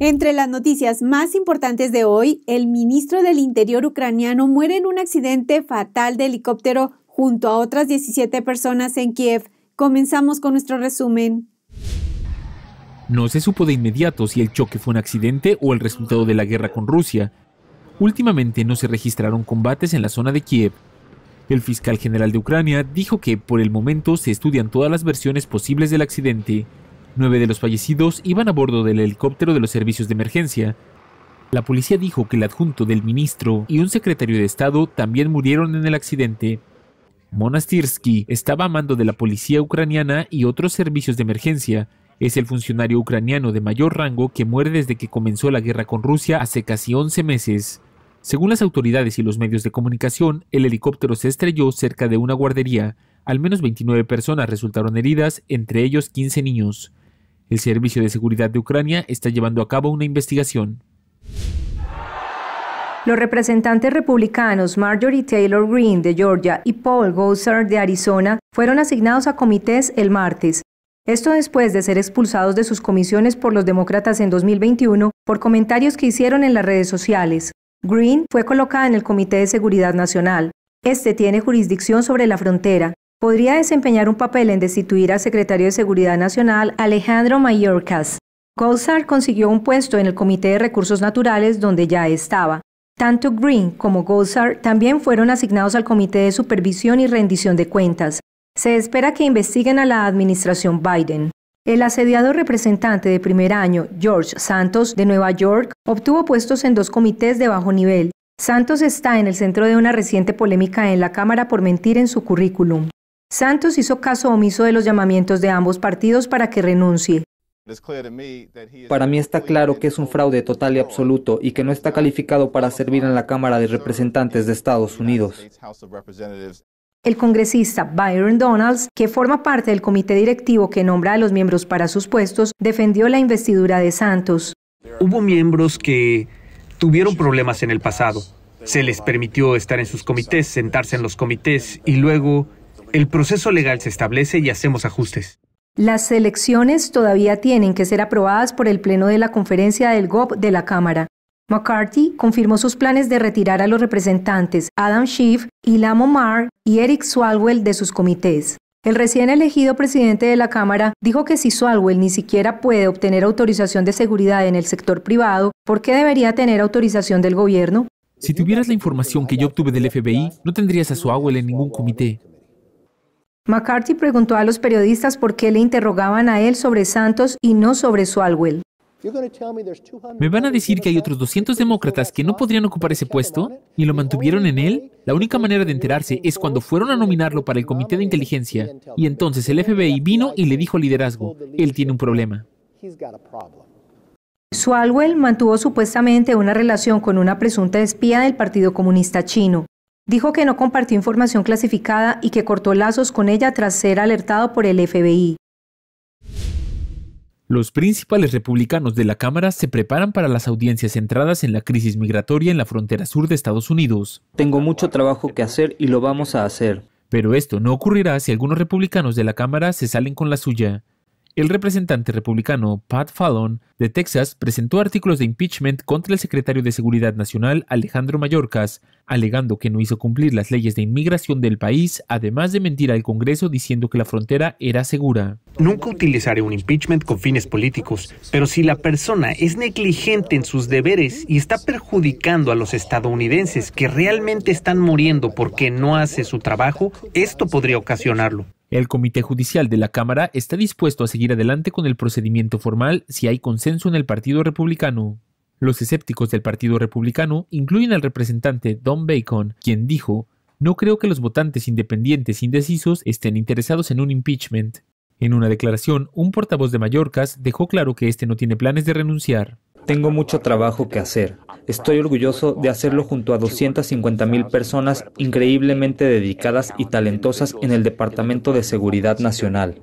Entre las noticias más importantes de hoy, el ministro del Interior ucraniano muere en un accidente fatal de helicóptero junto a otras 17 personas en Kiev. Comenzamos con nuestro resumen. No se supo de inmediato si el choque fue un accidente o el resultado de la guerra con Rusia. Últimamente no se registraron combates en la zona de Kiev. El fiscal general de Ucrania dijo que por el momento se estudian todas las versiones posibles del accidente. Nueve de los fallecidos iban a bordo del helicóptero de los servicios de emergencia. La policía dijo que el adjunto del ministro y un secretario de Estado también murieron en el accidente. Monastirsky estaba a mando de la policía ucraniana y otros servicios de emergencia. Es el funcionario ucraniano de mayor rango que muere desde que comenzó la guerra con Rusia hace casi 11 meses. Según las autoridades y los medios de comunicación, el helicóptero se estrelló cerca de una guardería. Al menos 29 personas resultaron heridas, entre ellos 15 niños. El Servicio de Seguridad de Ucrania está llevando a cabo una investigación. Los representantes republicanos Marjorie Taylor Greene de Georgia y Paul Gosar de Arizona fueron asignados a comités el martes. Esto después de ser expulsados de sus comisiones por los demócratas en 2021 por comentarios que hicieron en las redes sociales. Green fue colocada en el Comité de Seguridad Nacional. Este tiene jurisdicción sobre la frontera podría desempeñar un papel en destituir al secretario de Seguridad Nacional Alejandro Mayorkas. Goldsar consiguió un puesto en el Comité de Recursos Naturales donde ya estaba. Tanto Green como Goldsar también fueron asignados al Comité de Supervisión y Rendición de Cuentas. Se espera que investiguen a la administración Biden. El asediado representante de primer año, George Santos, de Nueva York, obtuvo puestos en dos comités de bajo nivel. Santos está en el centro de una reciente polémica en la Cámara por mentir en su currículum. Santos hizo caso omiso de los llamamientos de ambos partidos para que renuncie. Para mí está claro que es un fraude total y absoluto y que no está calificado para servir en la Cámara de Representantes de Estados Unidos. El congresista Byron Donalds, que forma parte del comité directivo que nombra a los miembros para sus puestos, defendió la investidura de Santos. Hubo miembros que tuvieron problemas en el pasado. Se les permitió estar en sus comités, sentarse en los comités y luego el proceso legal se establece y hacemos ajustes. Las elecciones todavía tienen que ser aprobadas por el Pleno de la Conferencia del GOP de la Cámara. McCarthy confirmó sus planes de retirar a los representantes Adam Schiff, Ilham Omar y Eric Swalwell de sus comités. El recién elegido presidente de la Cámara dijo que si Swalwell ni siquiera puede obtener autorización de seguridad en el sector privado, ¿por qué debería tener autorización del gobierno? Si tuvieras la información que yo obtuve del FBI, no tendrías a Swalwell en ningún comité. McCarthy preguntó a los periodistas por qué le interrogaban a él sobre Santos y no sobre Swalwell. ¿Me van a decir que hay otros 200 demócratas que no podrían ocupar ese puesto y lo mantuvieron en él? La única manera de enterarse es cuando fueron a nominarlo para el Comité de Inteligencia y entonces el FBI vino y le dijo al liderazgo, él tiene un problema. Swalwell mantuvo supuestamente una relación con una presunta espía del Partido Comunista Chino. Dijo que no compartió información clasificada y que cortó lazos con ella tras ser alertado por el FBI. Los principales republicanos de la Cámara se preparan para las audiencias centradas en la crisis migratoria en la frontera sur de Estados Unidos. Tengo mucho trabajo que hacer y lo vamos a hacer. Pero esto no ocurrirá si algunos republicanos de la Cámara se salen con la suya el representante republicano Pat Fallon de Texas presentó artículos de impeachment contra el secretario de Seguridad Nacional Alejandro Mayorkas, alegando que no hizo cumplir las leyes de inmigración del país, además de mentir al Congreso diciendo que la frontera era segura. Nunca utilizaré un impeachment con fines políticos, pero si la persona es negligente en sus deberes y está perjudicando a los estadounidenses que realmente están muriendo porque no hace su trabajo, esto podría ocasionarlo. El Comité Judicial de la Cámara está dispuesto a seguir adelante con el procedimiento formal si hay consenso en el Partido Republicano. Los escépticos del Partido Republicano incluyen al representante Don Bacon, quien dijo, no creo que los votantes independientes indecisos estén interesados en un impeachment. En una declaración, un portavoz de Mallorcas dejó claro que este no tiene planes de renunciar. Tengo mucho trabajo que hacer. Estoy orgulloso de hacerlo junto a 250 mil personas increíblemente dedicadas y talentosas en el Departamento de Seguridad Nacional.